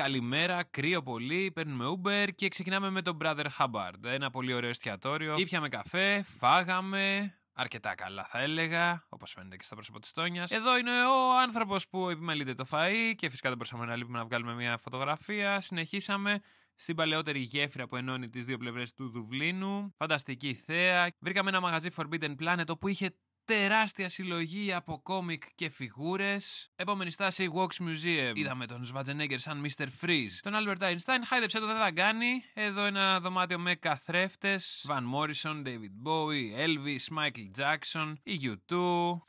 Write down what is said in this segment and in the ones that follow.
Καλημέρα, κρύο πολύ, παίρνουμε Uber και ξεκινάμε με τον Brother Hubbard. Ένα πολύ ωραίο εστιατόριο. Ήπιαμε καφέ, φάγαμε, αρκετά καλά θα έλεγα, Όπως φαίνεται και στο πρόσωπο της Τόνιας. Εδώ είναι ο άνθρωπος που επιμελείται το φαΐ και φυσικά δεν μπορούσαμε να λείπουμε να βγάλουμε μια φωτογραφία. Συνεχίσαμε στην παλαιότερη γέφυρα που ενώνει τις δύο πλευρές του Δουβλίνου. Φανταστική θέα. Βρήκαμε ένα μαγαζί Forbidden Planet όπου είχε τεράστια συλλογή από κόμικ και φιγούρες. Επόμενη στάση, Walks Museum. Είδαμε τον Σβατζενέγκερ σαν Mr. Freeze. Τον Albert Einstein, χάιδεψε το, δεν θα κάνει. Εδώ ένα δωμάτιο με καθρέφτες. Van Morrison, David Bowie, Elvis, Michael Jackson, η U2,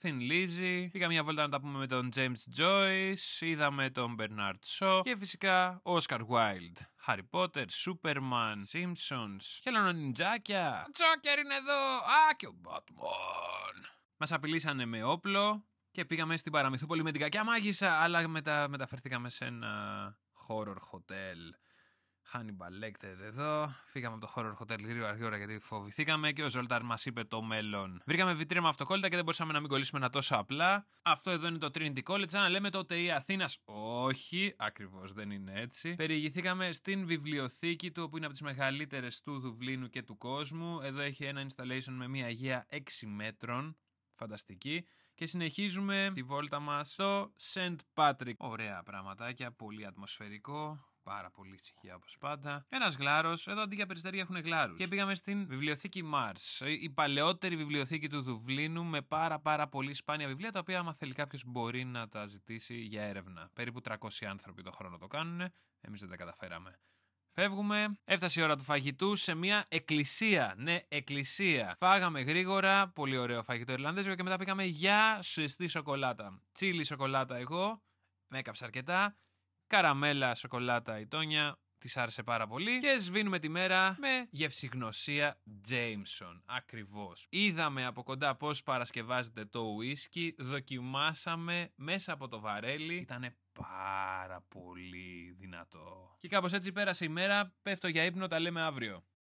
Thin Lizzy. Πήγα μια βόλτα να τα πούμε με τον James Joyce. Είδαμε τον Bernard Shaw. Και φυσικά Oscar Wilde. Harry Potter, Superman, Simpsons, χελωνονιτζάκια. Ο Τζόκερ είναι εδώ! Α, και ο Batman! Μας απειλήσανε με όπλο και πήγαμε στην Παραμυθούπολη με την κακιά μάγισσα, αλλά μετά μεταφερθήκαμε σε ένα horror hotel. Hannibal Lecter εδώ. Φύγαμε από το horror hotel γρήγορα γρήγορα γιατί φοβηθήκαμε και ο Ζολτάρ μας είπε το μέλλον. Βρήκαμε βιτρίνα με αυτοκόλλητα και δεν μπορούσαμε να μην κολλήσουμε ένα τόσο απλά. Αυτό εδώ είναι το Trinity College. Σαν να λέμε το η Αθήνας. Όχι, ακριβώς δεν είναι έτσι. Περιηγηθήκαμε στην βιβλιοθήκη του, που είναι από τις μεγαλύτερες του Δουβλίνου και του κόσμου. Εδώ έχει ένα installation με μια αγία 6 μέτρων φανταστική. Και συνεχίζουμε τη βόλτα μας στο St. Patrick. Ωραία πραγματάκια, πολύ ατμοσφαιρικό. Πάρα πολύ ησυχία όπως πάντα. Ένας γλάρος. Εδώ αντί για περιστέρια έχουν γλάρους. Και πήγαμε στην βιβλιοθήκη Mars. Η παλαιότερη βιβλιοθήκη του Δουβλίνου με πάρα πάρα πολύ σπάνια βιβλία τα οποία, άμα θέλει κάποιος, μπορεί να τα ζητήσει για έρευνα. Περίπου 300 άνθρωποι το χρόνο το κάνουν. Εμείς δεν τα καταφέραμε. Φεύγουμε, έφτασε η ώρα του φαγητού σε μια εκκλησία. Ναι, εκκλησία. Φάγαμε γρήγορα, πολύ ωραίο φαγητό Ιρλανδέζικο και μετά πήγαμε για σωστή σοκολάτα. Τσίλι σοκολάτα εγώ, με έκαψα αρκετά. Καραμέλα σοκολάτα η Τόνια, της άρεσε πάρα πολύ. Και σβήνουμε τη μέρα με γευσηγνωσία Jameson. Ακριβώς. Είδαμε από κοντά πώς παρασκευάζεται το ουίσκι. Δοκιμάσαμε μέσα από το βαρέλι. Ήταν πάρα πολύ δυνατό. Και κάπως έτσι πέρασε η μέρα. Πέφτω για ύπνο, τα λέμε αύριο.